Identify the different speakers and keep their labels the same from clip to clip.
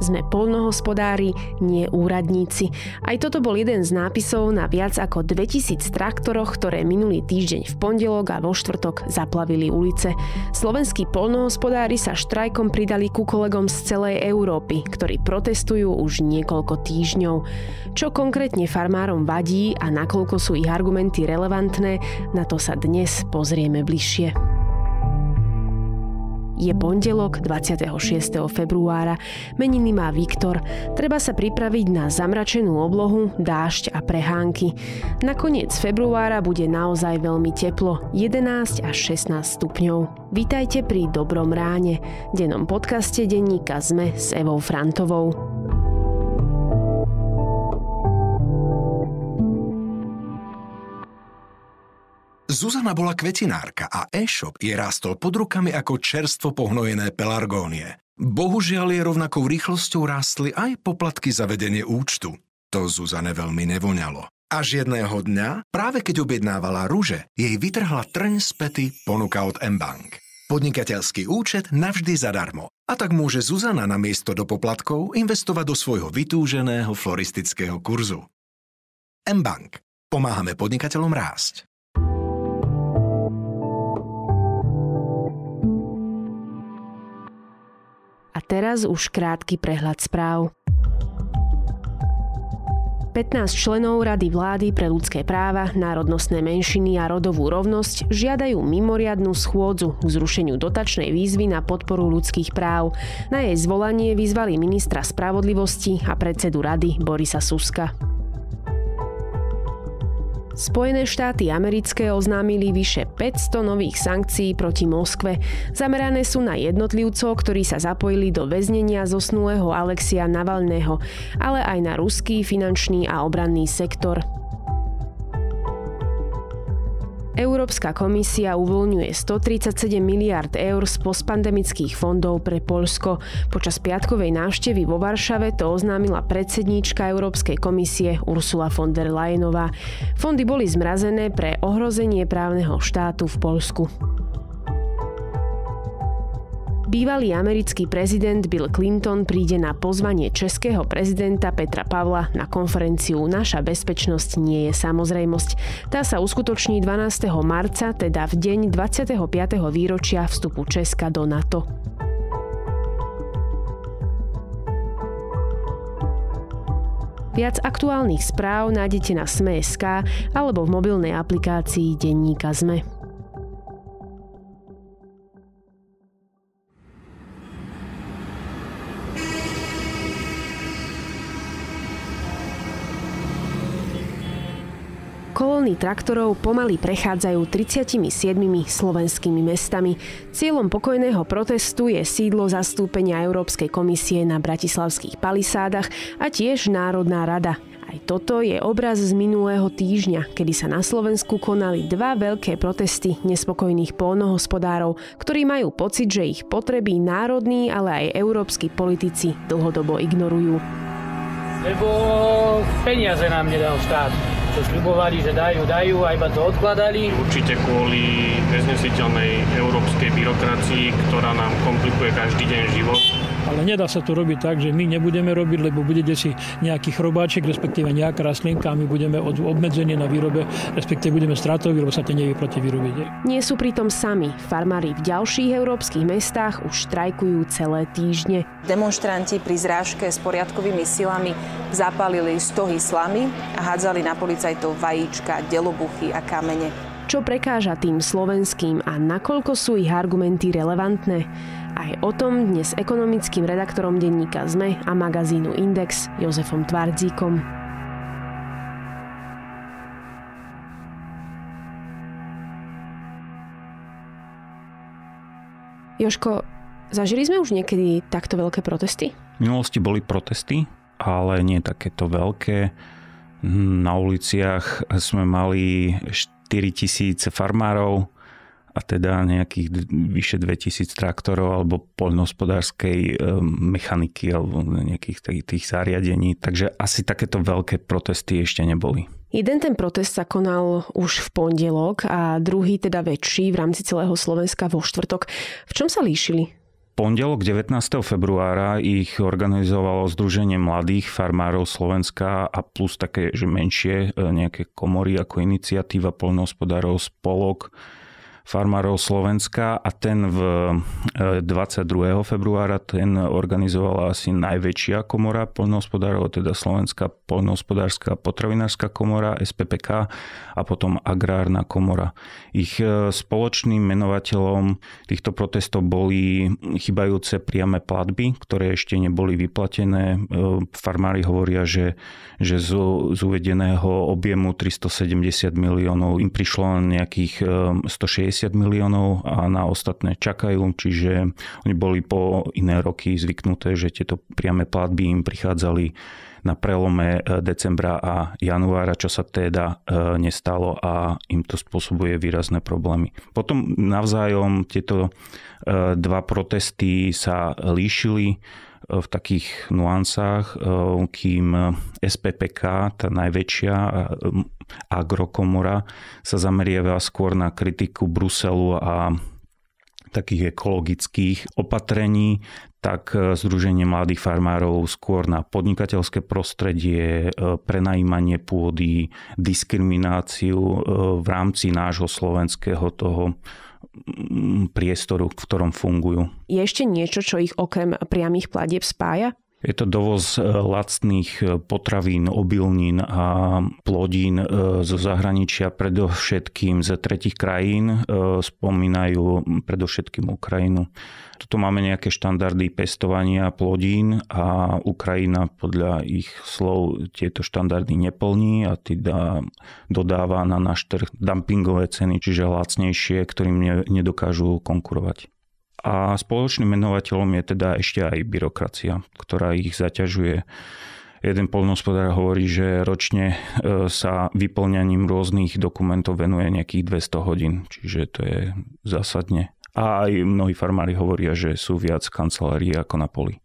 Speaker 1: Sme polnohospodári, nie úradníci. Aj toto bol jeden z nápisov na viac ako 2000 traktoroch, ktoré minulý týždeň v pondelok a vo štvrtok zaplavili ulice. Slovenskí polnohospodári sa štrajkom pridali ku kolegom z celej Európy, ktorí protestujú už niekoľko týždňov. Čo konkrétne farmárom vadí a nakoľko sú ich argumenty relevantné, na to sa dnes pozrieme bližšie. Je pondelok 26. februára, meniny má Viktor, treba sa pripraviť na zamračenú oblohu, dážď a prehánky. Na koniec februára bude naozaj veľmi teplo, 11 až 16 stupňov. Vítajte pri Dobrom ráne, dennom podcaste denníka ZME s Evou Frantovou.
Speaker 2: Zuzana bola kvetinárka a e-shop jej rástol pod rukami ako čerstvo pohnojené pelargónie. Bohužiaľ je rovnakou rýchlosťou rástli aj poplatky za vedenie účtu. To Zuzane veľmi nevoňalo. Až jedného dňa, práve keď objednávala rúže, jej vytrhla trň z pety ponuka od M-Bank. Podnikateľský účet navždy zadarmo. A tak môže Zuzana na miesto do poplatkov investovať do svojho vytúženého floristického kurzu. M-Bank. Pomáhame podnikateľom rásť.
Speaker 1: A teraz už krátky prehľad správ. 15 členov Rady vlády pre ľudské práva, národnostné menšiny a rodovú rovnosť žiadajú mimoriadnú schôdzu k zrušeniu dotačnej výzvy na podporu ľudských práv. Na jej zvolanie vyzvali ministra spravodlivosti a predsedu rady Borisa Suska. Spojené štáty americké oznámili vyše 500 nových sankcií proti Moskve. Zamerané sú na jednotlivcov, ktorí sa zapojili do väznenia zosnulého Alexia Navalného, ale aj na ruský finančný a obranný sektor. Európska komisia uvoľňuje 137 miliard eur z postpandemických fondov pre Polsko. Počas piatkovej návštevy vo Varšave to oznámila predsedníčka Európskej komisie Ursula von der Leyenová. Fondy boli zmrazené pre ohrozenie právneho štátu v Polsku. Bývalý americký prezident Bill Clinton príde na pozvanie českého prezidenta Petra Pavla na konferenciu Naša bezpečnosť nie je samozrejmosť. Tá sa uskutoční 12. marca, teda v deň 25. výročia vstupu Česka do NATO. Viac aktuálnych správ nájdete na Sme.sk alebo v mobilnej aplikácii Denníka Sme. kolóny traktorov pomaly prechádzajú 37 slovenskými mestami. Cieľom pokojného protestu je sídlo zastúpenia Európskej komisie na bratislavských palisádach a tiež Národná rada. Aj toto je obraz z minulého týždňa, kedy sa na Slovensku konali dva veľké protesty nespokojných polnohospodárov, ktorí majú pocit, že ich potreby národní, ale aj európsky politici dlhodobo ignorujú.
Speaker 2: Lebo peniaze nám nedal štát čo sľubovali, že dajú, dajú a iba to odkladali. Určite kvôli neznesiteľnej európskej byrokracii, ktorá nám komplikuje každý deň život. Ale nedá sa to robiť tak, že my nebudeme robiť, lebo bude si nejaký chrobáček, respektíve nejaká rastlinka a my budeme obmedzení na výrobe, respektíve budeme stratoví, lebo sa to nevyplatí vyrobiť.
Speaker 1: Nie sú pritom sami. Farmári v ďalších európskych mestách už štrajkujú celé týždne. Demonstranti pri zrážke s poriadkovými silami zapalili stohy slamy a hádzali na policajtov vajíčka, delobuchy a kamene čo prekáža tým slovenským a nakoľko sú ich argumenty relevantné. Aj o tom dnes ekonomickým redaktorom denníka ZME a magazínu Index Jozefom Tvardzíkom. Joško, zažili sme už niekedy takto veľké protesty?
Speaker 2: V minulosti boli protesty, ale nie takéto veľké. Hm, na uliciach sme mali 4000 farmárov a teda nejakých vyše 2000 traktorov alebo poľnohospodárskej e, mechaniky alebo nejakých tých, tých zariadení. Takže asi takéto veľké protesty ešte neboli.
Speaker 1: Jeden ten protest sa konal už v pondelok a druhý teda väčší v rámci celého Slovenska vo štvrtok. V čom sa líšili?
Speaker 2: pondelok 19. februára ich organizovalo Združenie mladých farmárov Slovenska a plus také, že menšie e, nejaké komory ako iniciatíva polnohospodárov, spolok, farmárov Slovenska a ten v 22. E, februára ten organizovala asi najväčšia komora poľnohospodárov, teda Slovenská poľnohospodárska potravinárska komora, SPPK a potom Agrárna komora. Ich e, spoločným menovateľom týchto protestov boli chybajúce priame platby, ktoré ešte neboli vyplatené. E, farmári hovoria, že, že z, z uvedeného objemu 370 miliónov im prišlo nejakých 160 50 miliónov a na ostatné čakajú, čiže oni boli po iné roky zvyknuté, že tieto priame platby im prichádzali na prelome eh, decembra a januára, čo sa teda eh, nestalo a im to spôsobuje výrazné problémy. Potom navzájom tieto eh, dva protesty sa líšili v takých nuansách, eh, kým SPPK, tá najväčšia eh, agrokomora, sa zameriava skôr na kritiku Bruselu a takých ekologických opatrení, tak eh, Združenie mladých farmárov skôr na podnikateľské prostredie, prenajímanie pôdy, diskrimináciu v rámci nášho slovenského toho priestoru, v ktorom fungujú.
Speaker 1: Je ešte niečo, čo ich okrem priamých platieb spája?
Speaker 2: Je to dovoz e, lacných e, potravín, obilnín a plodín e, zo zahraničia, predovšetkým z tretich krajín. Spomínajú predovšetkým Ukrajinu. Tuto máme nejaké štandardy pestovania plodín a Ukrajina podľa ich slov tieto štandardy neplní a teda dodáva na náš trh dumpingové ceny, čiže lacnejšie, ktorým nedokážu konkurovať. A spoločným menovateľom je teda ešte aj byrokracia, ktorá ich zaťažuje. Jeden polnospodár hovorí, že ročne e, sa vyplňaním rôznych dokumentov venuje nejakých 200 hodín, čiže to je zásadne. A aj mnohí farmári hovoria, že sú viac kancelárií ako na poli.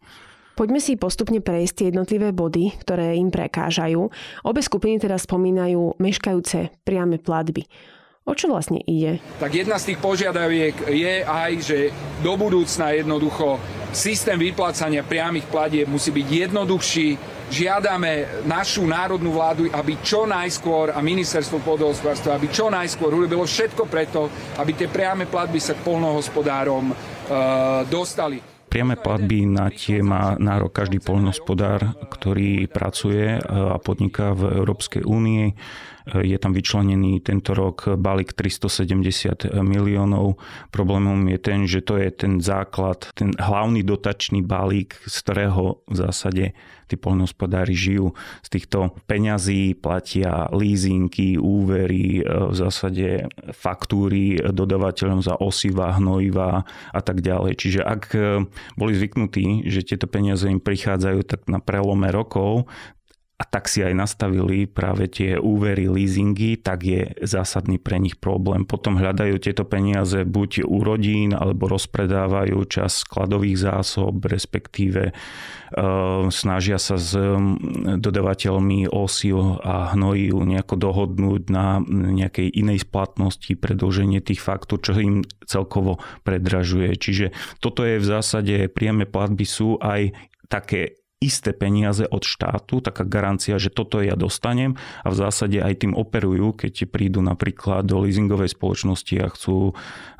Speaker 1: Poďme si postupne prejsť tie jednotlivé body, ktoré im prekážajú. Obe skupiny teda spomínajú meškajúce priame platby. O čo vlastne ide?
Speaker 2: Tak jedna z tých požiadaviek je aj, že do budúcna jednoducho systém vyplácania priamých platieb musí byť jednoduchší. Žiadame našu národnú vládu, aby čo najskôr a ministerstvo pôdohospodárstva, aby čo najskôr urobilo všetko preto, aby tie priame platby sa k polnohospodárom e, dostali priame platby na tie má nárok každý poľnohospodár, ktorý pracuje e, a podniká v Európskej únii. Je tam vyčlenený tento rok balík 370 miliónov. Problémom je ten, že to je ten základ, ten hlavný dotačný balík, z ktorého v zásade tí poľnohospodári žijú. Z týchto peňazí platia leasingy, úvery, e, v zásade faktúry dodavateľom za osiva, hnojiva a tak ďalej. Čiže ak e, boli zvyknutí, že tieto peniaze im prichádzajú tak na prelome rokov, a tak si aj nastavili práve tie úvery, leasingy, tak je zásadný pre nich problém. Potom hľadajú tieto peniaze buď u rodín, alebo rozpredávajú čas skladových zásob, respektíve e, snažia sa s dodavateľmi osil a hnojív nejako dohodnúť na nejakej inej splatnosti, predĺženie tých faktúr, čo im celkovo predražuje. Čiže toto je v zásade, priame platby sú aj také isté peniaze od štátu, taká garancia, že toto ja dostanem a v zásade aj tým operujú, keď prídu napríklad do leasingovej spoločnosti a chcú e,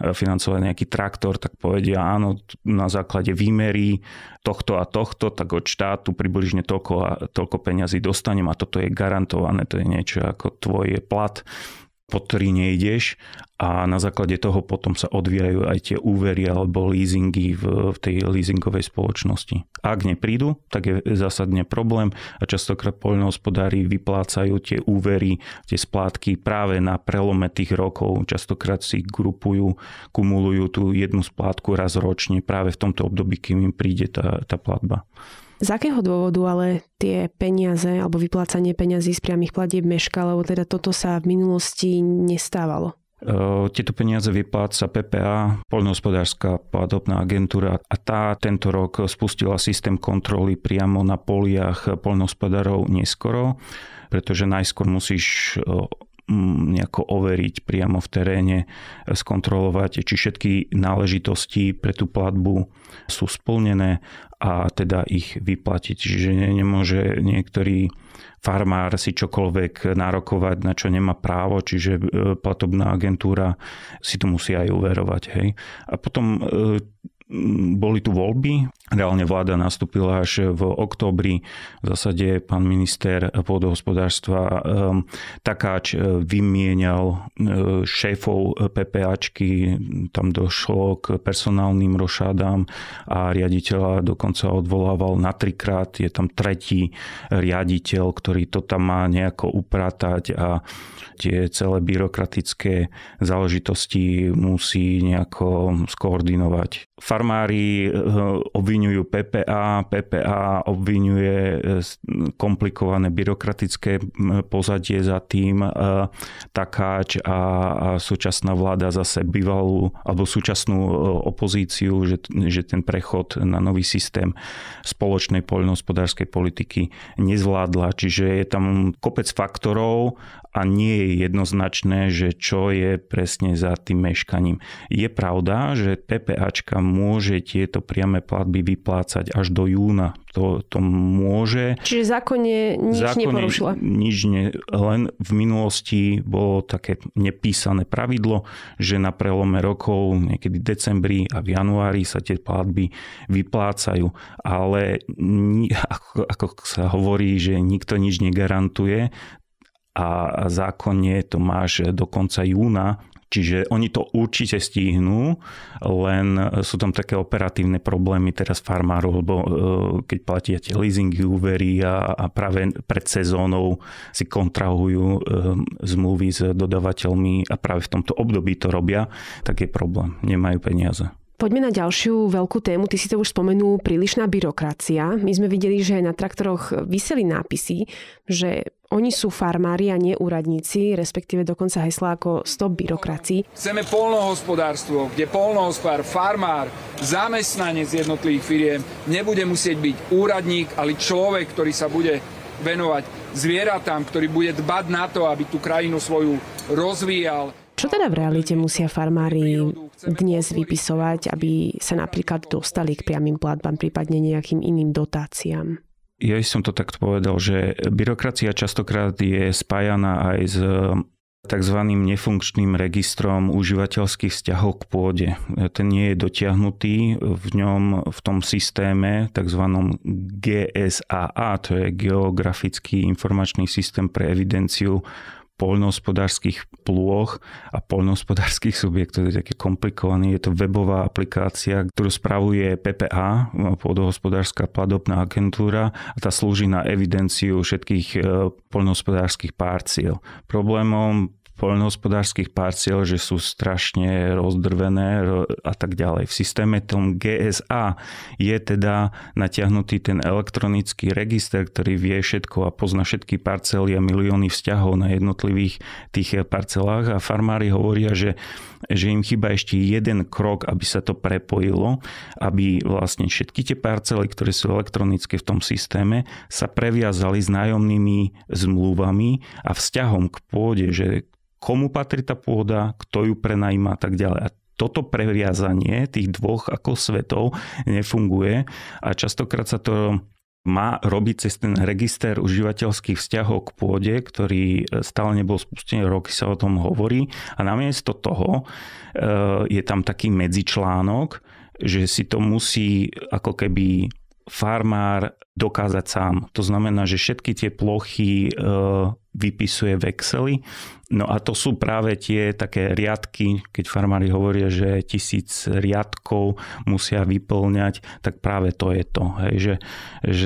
Speaker 2: financovať nejaký traktor, tak povedia áno, na základe výmery tohto a tohto, tak od štátu približne toľko, a toľko peňazí dostanem a toto je garantované, to je niečo ako tvoj plat pod ktorý nejdeš a na základe toho potom sa odvíjajú aj tie úvery alebo leasingy v, v tej leasingovej spoločnosti. Ak neprídu, tak je zásadne problém a častokrát poľnohospodári vyplácajú tie úvery, tie splátky práve na prelome tých rokov. Častokrát si grupujú, kumulujú tú jednu splátku raz ročne práve v tomto období, kým im príde tá, tá platba.
Speaker 1: Z akého dôvodu ale tie peniaze alebo vyplácanie peniazí z priamých platieb meška, lebo teda toto sa v minulosti nestávalo?
Speaker 2: Tieto peniaze vypláca PPA, Poľnohospodárska platobná agentúra a tá tento rok spustila systém kontroly priamo na poliach poľnohospodárov neskoro, pretože najskôr musíš Mm, nejako overiť priamo v teréne, skontrolovať, či všetky náležitosti pre tú platbu sú splnené a teda ich vyplatiť. Čiže nemôže niektorý farmár si čokoľvek nárokovať, na čo nemá právo, čiže e, platobná agentúra si to musí aj uverovať. Hej. A potom e, boli tu voľby Reálne vláda nastúpila až v oktobri. V zásade pán minister pôdohospodárstva ehm, Takáč eh, vymienial eh, šéfov PPAčky, tam došlo k personálnym rošádám a riaditeľa dokonca odvolával na trikrát. Je tam tretí riaditeľ, ktorý to tam má nejako upratať a tie celé byrokratické záležitosti musí nejako skoordinovať. Farmári obvinujú eh, obvinujú PPA, PPA obvinuje e, komplikované byrokratické pozadie za tým e, Takáč a súčasná vláda zase bývalú alebo súčasnú e, opozíciu, že, že ten prechod na nový systém spoločnej poľnohospodárskej politiky nezvládla. Čiže je tam kopec faktorov a nie je jednoznačné, že čo je presne za tým meškaním. Je pravda, že PPAčka môže tieto priame platby vyplácať až do júna. To, to môže...
Speaker 1: Čiže zákonne nič zákonne neporušila.
Speaker 2: Nič ne, len v minulosti bolo také nepísané pravidlo, že na prelome rokov, niekedy decembri a v januári sa tie platby vyplácajú. Ale ako, ako sa hovorí, že nikto nič negarantuje, a zákonne to máš do konca júna Čiže oni to určite stihnú, len sú tam také operatívne problémy teraz farmárov, lebo e, keď platíte leasingy, úvery a, a práve pred sezónou si kontrahujú e, zmluvy s dodavateľmi a práve v tomto období to robia, tak je problém. Nemajú peniaze.
Speaker 1: Poďme na ďalšiu veľkú tému. Ty si to už spomenul, prílišná byrokracia. My sme videli, že na traktoroch vyseli nápisy, že oni sú farmári a nie úradníci, respektíve dokonca hesla ako stop byrokracii.
Speaker 2: Chceme polnohospodárstvo, kde polnohospodár, farmár, zamestnanec jednotlivých firiem nebude musieť byť úradník, ale človek, ktorý sa bude venovať zvieratám, ktorý bude dbať na to, aby tú krajinu svoju rozvíjal.
Speaker 1: Čo teda v realite musia farmári dnes vypisovať, aby sa napríklad dostali k priamým platbám, prípadne nejakým iným dotáciám?
Speaker 2: Ja som to takto povedal, že byrokracia častokrát je spájana aj s um, tzv. nefunkčným registrom užívateľských vzťahov k pôde. Ten nie je dotiahnutý v ňom, v tom systéme, tzv. GSAA, to je Geografický informačný systém pre evidenciu poľnohospodárskych plôch a poľnohospodárských subjektov. Je také komplikované. Je to webová aplikácia, ktorú spravuje PPA, pôdohospodárska pladobná agentúra a tá slúži na evidenciu všetkých e, poľnohospodárskych párciel. Problémom poľnohospodárskych parciel, že sú strašne rozdrvené a tak ďalej. V systéme tom GSA je teda natiahnutý ten elektronický register, ktorý vie všetko a pozná všetky parcely a milióny vzťahov na jednotlivých tých eh, parcelách a farmári hovoria, že, že im chýba ešte jeden krok, aby sa to prepojilo, aby vlastne všetky tie parcely, ktoré sú elektronické v tom systéme, sa previazali s nájomnými zmluvami a vzťahom k pôde, že komu patrí tá pôda, kto ju prenajíma a tak ďalej. A toto previazanie tých dvoch ako svetov nefunguje a častokrát sa to má robiť cez ten register užívateľských vzťahov k pôde, ktorý e, stále nebol spustený, roky sa o tom hovorí. A namiesto toho e, je tam taký medzičlánok, že si to musí ako keby farmár dokázať sám. To znamená, že všetky tie plochy e, vypisuje v Exceli. No a to sú práve tie také riadky, keď farmári hovoria, že tisíc riadkov musia vyplňať, tak práve to je to. Hej, že, že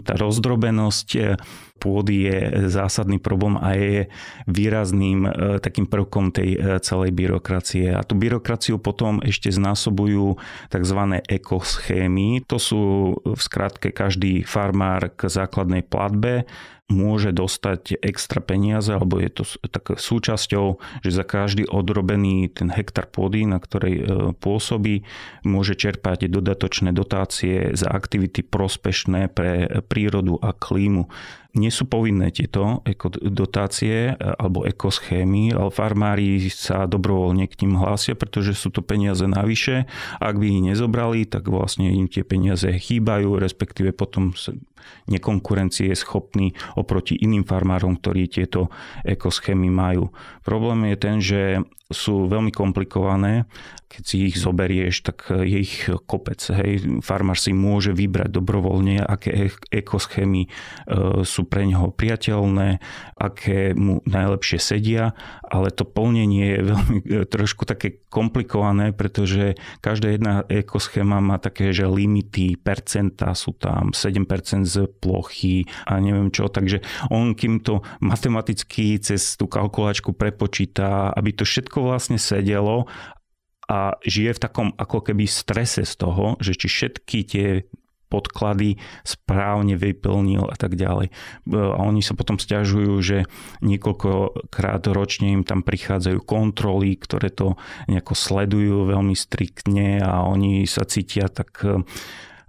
Speaker 2: tá rozdrobenosť pôdy je zásadný problém a je výrazným e, takým prvkom tej e, celej byrokracie. A tú byrokraciu potom ešte znásobujú tzv. ekoschémy. To sú v skratke každý farmár k základnej platbe môže dostať extra peniaze, alebo je to tak súčasťou, že za každý odrobený ten hektár pôdy, na ktorej e, pôsobí, môže čerpať dodatočné dotácie za aktivity prospešné pre prírodu a klímu nie sú povinné tieto dotácie e, alebo ekoschémy, ale farmári sa dobrovoľne k ním hlásia, pretože sú to peniaze navyše. Ak by ich nezobrali, tak vlastne im tie peniaze chýbajú, respektíve potom nekonkurencie je schopný oproti iným farmárom, ktorí tieto ekoschémy majú. Problém je ten, že sú veľmi komplikované. Keď si ich mhm. zoberieš, tak je ich kopec. Hej. Farmár si môže vybrať dobrovoľne, aké e-, ekoschémy e, sú pre neho priateľné, aké mu najlepšie sedia, ale to plnenie je veľmi e, trošku také komplikované, pretože každá jedna ekoschéma má také, že limity, percenta sú tam, 7% z plochy a neviem čo, takže on kým to matematicky cez tú kalkulačku prepočíta, aby to všetko všetko vlastne sedelo a žije v takom ako keby strese z toho, že či všetky tie podklady správne vyplnil a tak ďalej. E, a oni sa potom stiažujú, že niekoľkokrát ročne im tam prichádzajú kontroly, ktoré to nejako sledujú veľmi striktne a oni sa cítia tak e,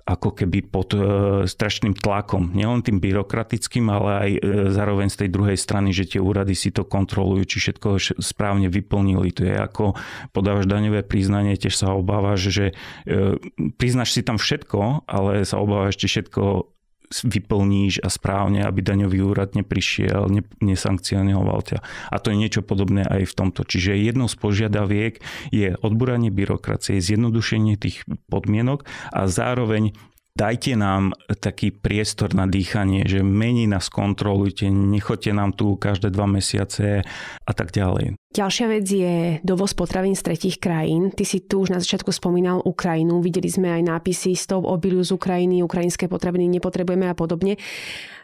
Speaker 2: ako keby pod e, strašným tlakom, nielen tým byrokratickým, ale aj e, zároveň z tej druhej strany, že tie úrady si to kontrolujú, či všetko správne vyplnili. To je ako podávaš daňové priznanie, tiež sa obávaš, že e, priznaš si tam všetko, ale sa obávaš, či všetko vyplníš a správne, aby daňový úrad neprišiel, ne, nesankcionoval ťa. A to je niečo podobné aj v tomto. Čiže jednou z požiadaviek je odburanie byrokracie, zjednodušenie tých podmienok a zároveň dajte nám taký priestor na dýchanie, že mení nás kontrolujte, nechoďte nám tu každé dva mesiace a tak ďalej.
Speaker 1: Ďalšia vec je dovoz potravín z tretich krajín. Ty si tu už na začiatku spomínal Ukrajinu, videli sme aj nápisy stop obiliu z Ukrajiny, ukrajinské potraviny nepotrebujeme a podobne.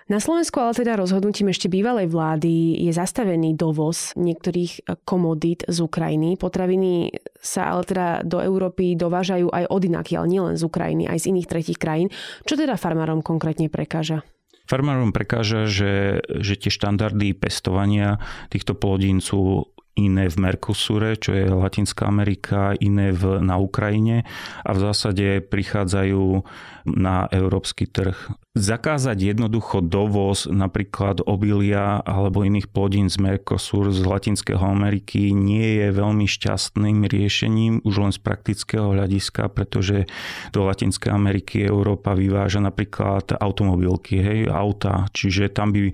Speaker 1: Na Slovensku ale teda rozhodnutím ešte bývalej vlády je zastavený dovoz niektorých e, komodít z Ukrajiny. Potraviny sa ale teda do Európy dovážajú aj odinaky, ale nielen z Ukrajiny, aj z iných tretich krajín. Čo teda farmárom konkrétne prekáža?
Speaker 2: Farmárom prekáža, že, že tie štandardy pestovania týchto plodín sú iné v Mercosure, čo je Latinská Amerika, iné v, na Ukrajine a v zásade prichádzajú na európsky trh. Zakázať jednoducho dovoz napríklad obilia alebo iných plodín z Mercosur, z Latinského Ameriky nie je veľmi šťastným riešením už len z praktického hľadiska, pretože do Latinskej Ameriky Európa vyváža napríklad automobilky, hej, auta, čiže tam by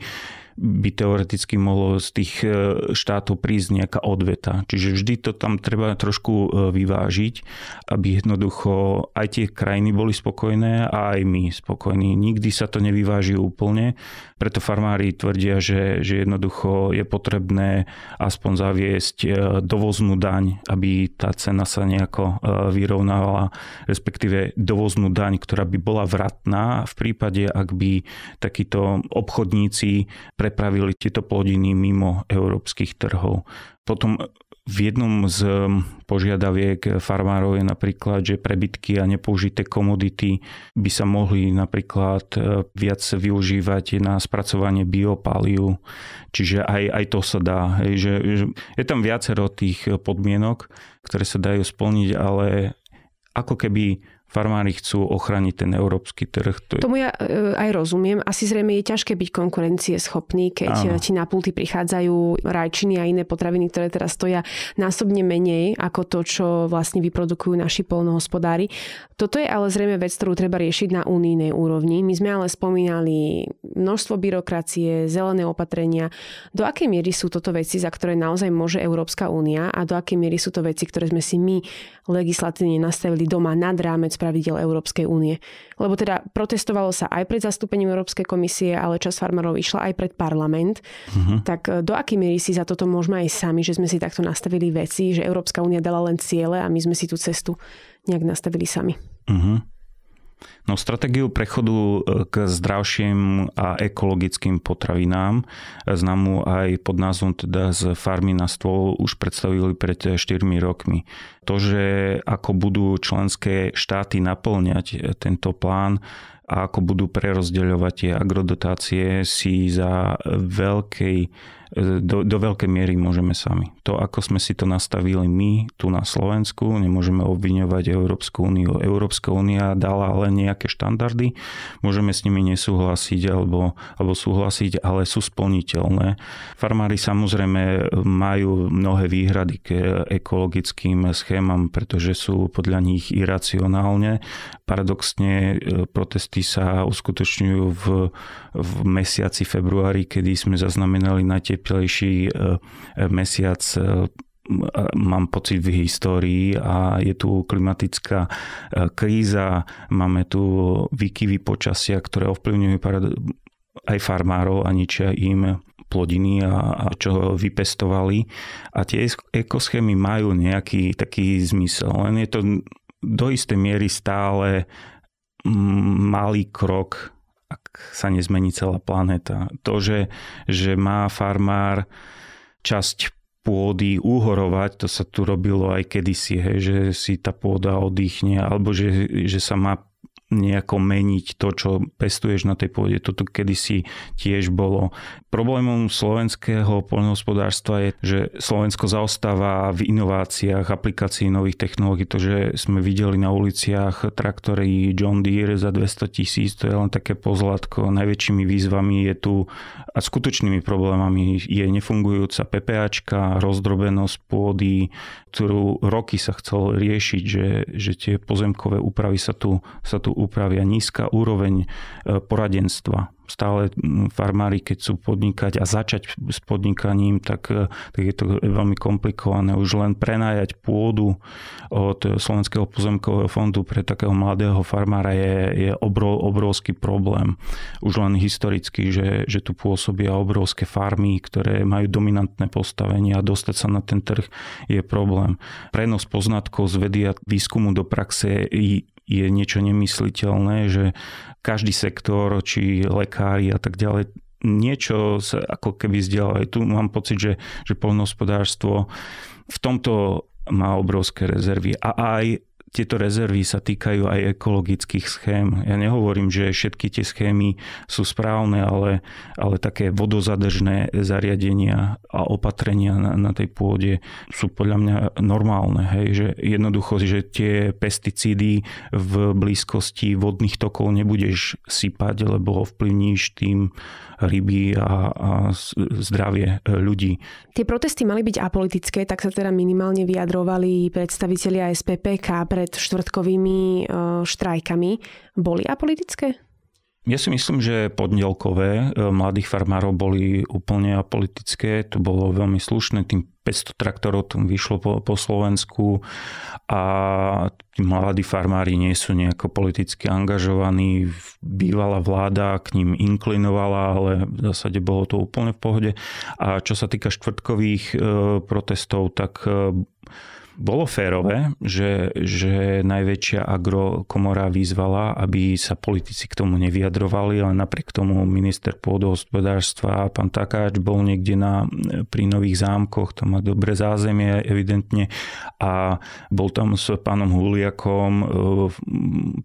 Speaker 2: by teoreticky mohlo z tých e, štátov prísť nejaká odveta. Čiže vždy to tam treba trošku e, vyvážiť, aby jednoducho aj tie krajiny boli spokojné a aj my spokojní. Nikdy sa to nevyváži úplne, preto farmári tvrdia, že, že jednoducho je potrebné aspoň zaviesť e, dovoznú daň, aby tá cena sa nejako vyrovnávala, respektíve dovoznú daň, ktorá by bola vratná v prípade, ak by takíto obchodníci pre prepravili tieto plodiny mimo európskych trhov. Potom v jednom z požiadaviek farmárov je napríklad, že prebytky a nepoužité komodity by sa mohli napríklad e, viac využívať na spracovanie biopáliu. Čiže aj, aj to sa dá. Hej, že, že je tam viacero tých podmienok, ktoré sa dajú splniť, ale ako keby farmári chcú ochraniť ten európsky trh. To je... Tomu
Speaker 1: ja eh, aj rozumiem. Asi zrejme je ťažké byť konkurencieschopný, keď Áno. Eh, ti na pulty prichádzajú rajčiny a iné potraviny, ktoré teraz stoja násobne menej ako to, čo vlastne vyprodukujú naši polnohospodári. Toto je ale zrejme vec, ktorú treba riešiť na unijnej úrovni. My sme ale spomínali množstvo byrokracie, zelené opatrenia. Do akej miery sú toto veci, za ktoré naozaj môže Európska únia a do akej miery sú to veci, ktoré sme si my legislatívne nastavili doma nad rámec pravidel Európskej únie. Lebo teda protestovalo sa aj pred zastúpením Európskej komisie, ale čas farmárov išla aj pred parlament. Uh-huh. Tak e, do akej miery si za toto môžeme aj sami, že sme si takto nastavili veci, že Európska únia dala len ciele a my sme si tú cestu nejak nastavili sami?
Speaker 2: Uh-huh. No stratégiu prechodu e, k zdravším a ekologickým potravinám, e, známu aj pod názvom teda z farmy na stôl, už predstavili pred 4 e, rokmi. To, že ako budú členské štáty naplňať tento plán a ako budú prerozdeľovať tie agrodotácie, si za veľkej do, do veľkej miery môžeme sami. To, ako sme si to nastavili my tu na Slovensku, nemôžeme obviňovať Európsku úniu. Európska únia dala ale nejaké štandardy, môžeme s nimi nesúhlasiť alebo, alebo súhlasiť, ale sú splniteľné. Farmári samozrejme majú mnohé výhrady k ekologickým schémam, pretože sú podľa nich iracionálne. Paradoxne e, protesty sa uskutočňujú v, v mesiaci februári, kedy sme zaznamenali na tie najteplejší e, mesiac e, mám pocit v histórii a je tu klimatická e, kríza, máme tu výkyvy počasia, ktoré ovplyvňujú aj farmárov a ničia im plodiny a, a čo vypestovali. A tie ekoschémy majú nejaký taký zmysel, len je to do istej miery stále malý krok ak sa nezmení celá planéta. To, že, že má farmár časť pôdy uhorovať, to sa tu robilo aj kedysi, hej, že si tá pôda oddychne, alebo že, že sa má nejako meniť to, čo pestuješ na tej pôde. Toto kedysi tiež bolo. Problémom slovenského poľnohospodárstva je, že Slovensko zaostáva v inováciách, aplikácií nových technológií. To, že sme videli na uliciach traktory John Deere za 200 tisíc, to je len také pozlátko. Najväčšími výzvami je tu a skutočnými problémami je nefungujúca PPAčka, rozdrobenosť pôdy, ktorú roky sa chcelo riešiť, že, že tie pozemkové úpravy sa tu, sa tu úpravy a nízka úroveň e, poradenstva. Stále farmári, keď sú podnikať a začať s podnikaním, tak, e, tak je to veľmi komplikované. Už len prenajať pôdu od Slovenského pozemkového fondu pre takého mladého farmára je, je obrov, obrovský problém. Už len historicky, že, že tu pôsobia obrovské farmy, ktoré majú dominantné postavenie a dostať sa na ten trh je problém. Prenos poznatkov z vedia výskumu do praxe je je niečo nemysliteľné, že každý sektor, či lekári a tak ďalej, niečo sa ako keby vzdielajú. Tu mám pocit, že, že polnohospodárstvo v tomto má obrovské rezervy. A aj tieto rezervy sa týkajú aj ekologických schém. Ja nehovorím, že všetky tie schémy sú správne, ale, ale také vodozadržné zariadenia a opatrenia na, na tej pôde sú podľa mňa normálne. Hej? Že jednoducho, že tie pesticídy v blízkosti vodných tokov nebudeš sypať, lebo ovplyvníš tým ryby a, a zdravie ľudí.
Speaker 1: Tie protesty mali byť apolitické, tak sa teda minimálne vyjadrovali predstavitelia SPPK pre pred štvrtkovými e, štrajkami boli apolitické?
Speaker 2: Ja si myslím, že pondelkové e, mladých farmárov boli úplne apolitické. To bolo veľmi slušné. Tým 500 traktorov tam vyšlo po, po Slovensku a tí mladí farmári nie sú nejako politicky angažovaní. Bývala vláda k ním inklinovala, ale v zásade bolo to úplne v pohode. A čo sa týka štvrtkových e, protestov, tak bolo férové, že, že najväčšia agrokomora vyzvala, aby sa politici k tomu nevyjadrovali, ale napriek tomu minister pôdohospodárstva, pán Takáč, bol niekde na, pri Nových zámkoch, to má dobré zázemie evidentne a bol tam s pánom Huliakom, e,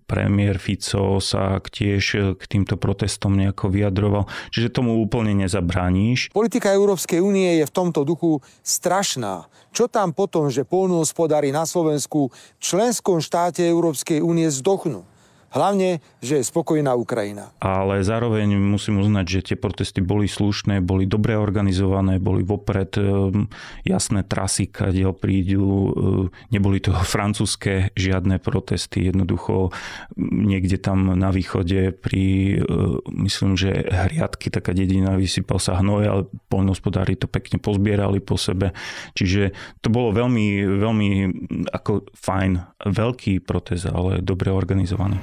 Speaker 2: premiér Fico sa tiež k týmto protestom nejako vyjadroval, čiže tomu úplne nezabráníš. Politika Európskej únie je v tomto duchu strašná. Čo tam potom, že polnú poľnohospodári na Slovensku v členskom štáte Európskej únie zdochnú. Hlavne, že je spokojná Ukrajina. Ale zároveň musím uznať, že tie protesty boli slušné, boli dobre organizované, boli vopred ehm, jasné trasy, ho prídu. Ehm, neboli to francúzske žiadne protesty. Jednoducho niekde tam na východe pri, ehm, myslím, že hriadky, taká dedina, vysypal sa hnoj, ale poľnohospodári to pekne pozbierali po sebe. Čiže to bolo veľmi, veľmi ako fajn, veľký protest, ale dobre organizovaný.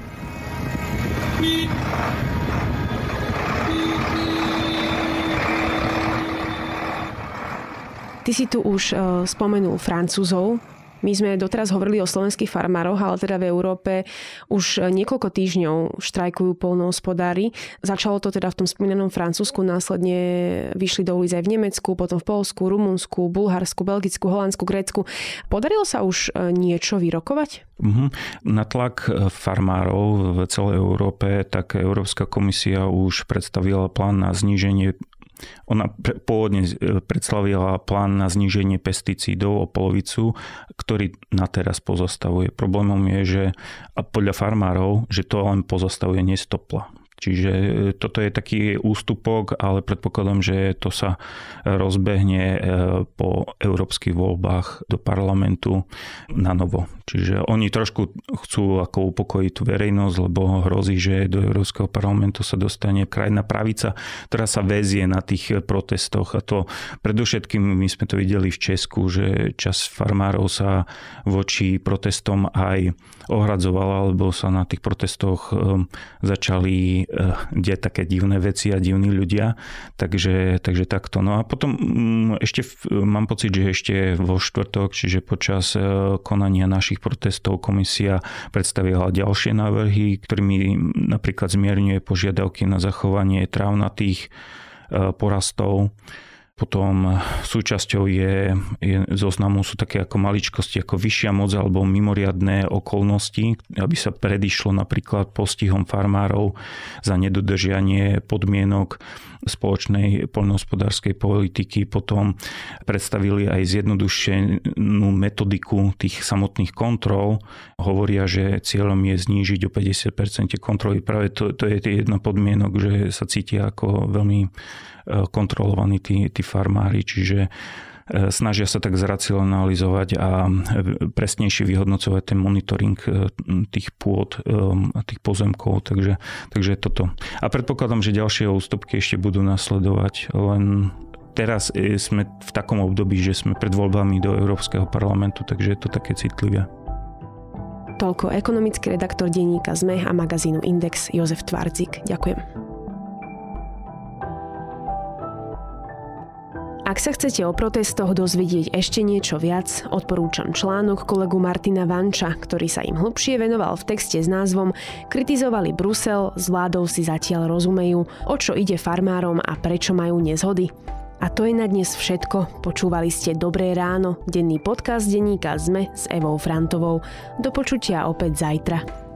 Speaker 1: Ty si tu už eh, spomenul Francúzov, my sme doteraz hovorili o slovenských farmároch, ale teda v Európe už niekoľko týždňov štrajkujú polnohospodári. Začalo to teda v tom spomínanom Francúzsku, následne vyšli do ulic aj v Nemecku, potom v Polsku, Rumunsku, Bulharsku, Belgicku, Holandsku, Grécku. Podarilo sa už e, niečo vyrokovať?
Speaker 2: Mm-hmm. Na tlak e, farmárov v celej Európe, tak Európska komisia už predstavila plán na zníženie ona pôvodne e, predstavila plán na zníženie pesticídov o polovicu, ktorý na teraz pozostavuje. Problémom je, že a podľa farmárov, že to len pozostavuje, nestopla Čiže e, toto je taký ústupok, ale predpokladám, že to sa rozbehne e, po európskych voľbách do parlamentu na novo. Čiže oni trošku chcú ako upokojiť tú verejnosť, lebo hrozí, že do Európskeho parlamentu sa dostane krajná pravica, ktorá sa väzie na tých protestoch. A to predovšetkým my sme to videli v Česku, že čas farmárov sa voči protestom aj ohradzovala, alebo sa na tých protestoch e, začali Eh, kde také divné veci a divní ľudia. Takže, takže takto. No a potom mm, ešte mám pocit, že ešte vo štvrtok, čiže počas eh, konania našich protestov komisia predstavila ďalšie návrhy, ktorými napríklad zmierňuje požiadavky na zachovanie trávnatých eh, porastov potom eh, súčasťou je, je zoznamu sú také ako maličkosti, ako vyššia moc alebo mimoriadné okolnosti, aby sa predišlo napríklad postihom farmárov za nedodržianie podmienok spoločnej poľnohospodárskej politiky, potom predstavili aj zjednodušenú metodiku tých samotných kontrol. Hovoria, že cieľom je znížiť o 50% kontroly. Práve to, to je jedna podmienok, že sa cítia ako veľmi e, kontrolovaní tí, tí farmári, čiže E, snažia sa tak zracionalizovať a e, presnejšie vyhodnocovať ten monitoring e, tých pôd a tých pozemkov, takže, takže toto. A predpokladám, že ďalšie ústupky ešte budú nasledovať, len teraz sme v takom období, že sme pred voľbami do Európskeho parlamentu, takže je to také citlivé.
Speaker 1: Toľko ekonomický redaktor denníka ZME a magazínu Index Jozef Tvárdzik. Ďakujem. Ak sa chcete o protestoch dozvedieť ešte niečo viac, odporúčam článok kolegu Martina Vanča, ktorý sa im hlbšie venoval v texte s názvom Kritizovali Brusel, s vládou si zatiaľ rozumejú, o čo ide farmárom a prečo majú nezhody. A to je na dnes všetko. Počúvali ste Dobré ráno, denný podcast denníka ZME s Evou Frantovou. Do počutia opäť zajtra.